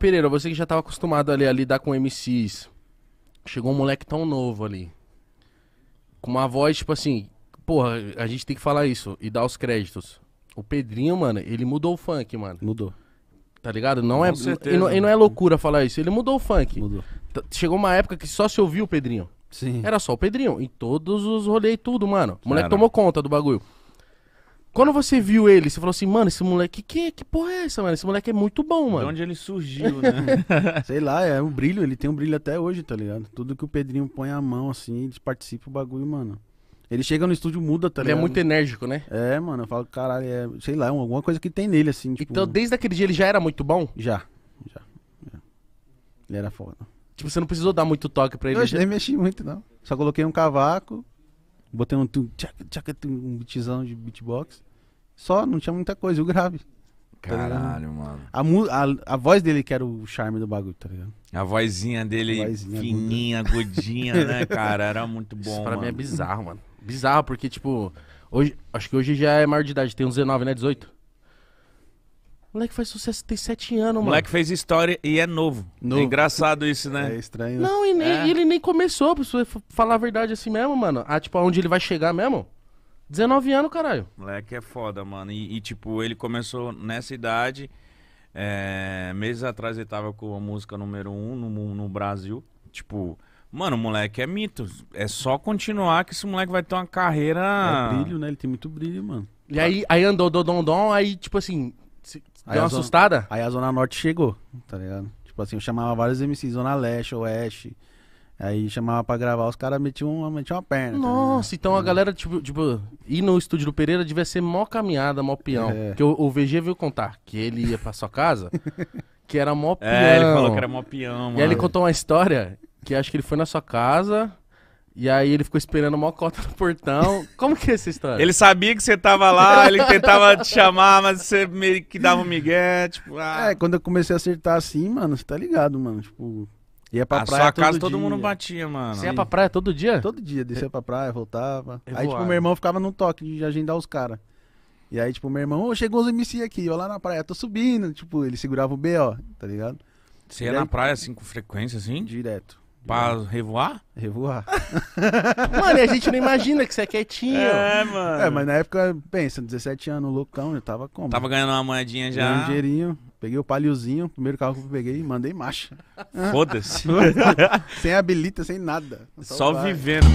Pereira, você que já estava acostumado ali a lidar com MCs, chegou um moleque tão novo ali, com uma voz tipo assim, porra, a gente tem que falar isso e dar os créditos. O Pedrinho, mano, ele mudou o funk, mano. Mudou. Tá ligado? Não com é, certeza, e, não, e não é loucura falar isso. Ele mudou o funk. Mudou. Chegou uma época que só se ouvia o Pedrinho. Sim. Era só o Pedrinho. Em todos os rolês, tudo, mano. O moleque Cara. tomou conta do bagulho. Quando você viu ele, você falou assim, mano, esse moleque, que, que porra é essa, mano? Esse moleque é muito bom, mano. De onde ele surgiu, né? Sei lá, é um brilho, ele tem um brilho até hoje, tá ligado? Tudo que o Pedrinho põe a mão, assim, eles participam do bagulho, mano. Ele chega no estúdio, muda, tá ele é ligado? Ele é muito enérgico, né? É, mano, eu falo, caralho, é, sei lá, é alguma coisa que tem nele, assim. Tipo, então, desde aquele dia ele já era muito bom? Já, já. já. Ele era foda. Tipo, você não precisou dar muito toque pra ele? Eu já... nem mexi muito, não. Só coloquei um cavaco, Botei um tum, tchaca, tum, um beatzão de beatbox. Só, não tinha muita coisa, o grave. Tá Caralho, mano. A, a, a voz dele que era o charme do bagulho, tá ligado? A vozinha dele a vozinha fininha, godinha, né, cara? Era muito bom, Isso pra mano. mim é bizarro, mano. Bizarro, porque, tipo, hoje, acho que hoje já é maior de idade, tem uns 19, né? 18? Moleque faz sucesso, tem sete anos, mano. moleque fez história e é novo. novo. É engraçado isso, né? É estranho. Não, e, nem, é. ele nem começou, pra você falar a verdade assim mesmo, mano. Ah, tipo, aonde ele vai chegar mesmo? 19 anos, caralho. Moleque é foda, mano. E, e tipo, ele começou nessa idade. É, meses atrás ele tava com a música número um no, no Brasil. Tipo, Mano, o moleque é mito. É só continuar que esse moleque vai ter uma carreira. É brilho, né? Ele tem muito brilho, mano. E aí, aí andou do don, aí, tipo assim, Aí Deu uma zona, assustada? Aí a Zona Norte chegou, tá ligado? Tipo assim, eu chamava vários MCs, Zona Leste, Oeste. Aí chamava pra gravar, os caras metiam uma, metiam uma perna. Tá Nossa, tá então a galera, tipo, tipo, ir no estúdio do Pereira devia ser mó caminhada, mó peão. É. Porque o, o VG veio contar que ele ia pra sua casa, é, que era mó peão. É, ele falou que era mó peão, mano. E aí ele contou uma história que acho que ele foi na sua casa, e aí ele ficou esperando uma cota no portão. Como que é essa história? Ele sabia que você tava lá, ele tentava te chamar, mas você meio que dava um migué, tipo... Ah. É, quando eu comecei a acertar assim, mano, você tá ligado, mano, tipo... Ia pra a praia sua casa dia. todo mundo batia, mano. Você ia pra praia todo dia? Todo dia, descia pra praia, voltava. É aí, tipo, meu irmão ficava no toque de agendar os caras. E aí, tipo, meu irmão, ô, oh, chegou os MC aqui, ó, lá na praia, tô subindo. Tipo, ele segurava o B, ó, tá ligado? Você ia aí, na praia, assim, com frequência, assim? Direto. Pra revoar? Revoar. mano, e a gente não imagina que você é quietinho. É, mano. É, mas na época, pensa, 17 anos, loucão, eu tava como? Tava ganhando uma moedinha já. Ganhei um dinheirinho. Peguei o paliozinho, primeiro carro que eu peguei, mandei marcha. Foda-se. sem habilita, sem nada. Só, Só vivendo.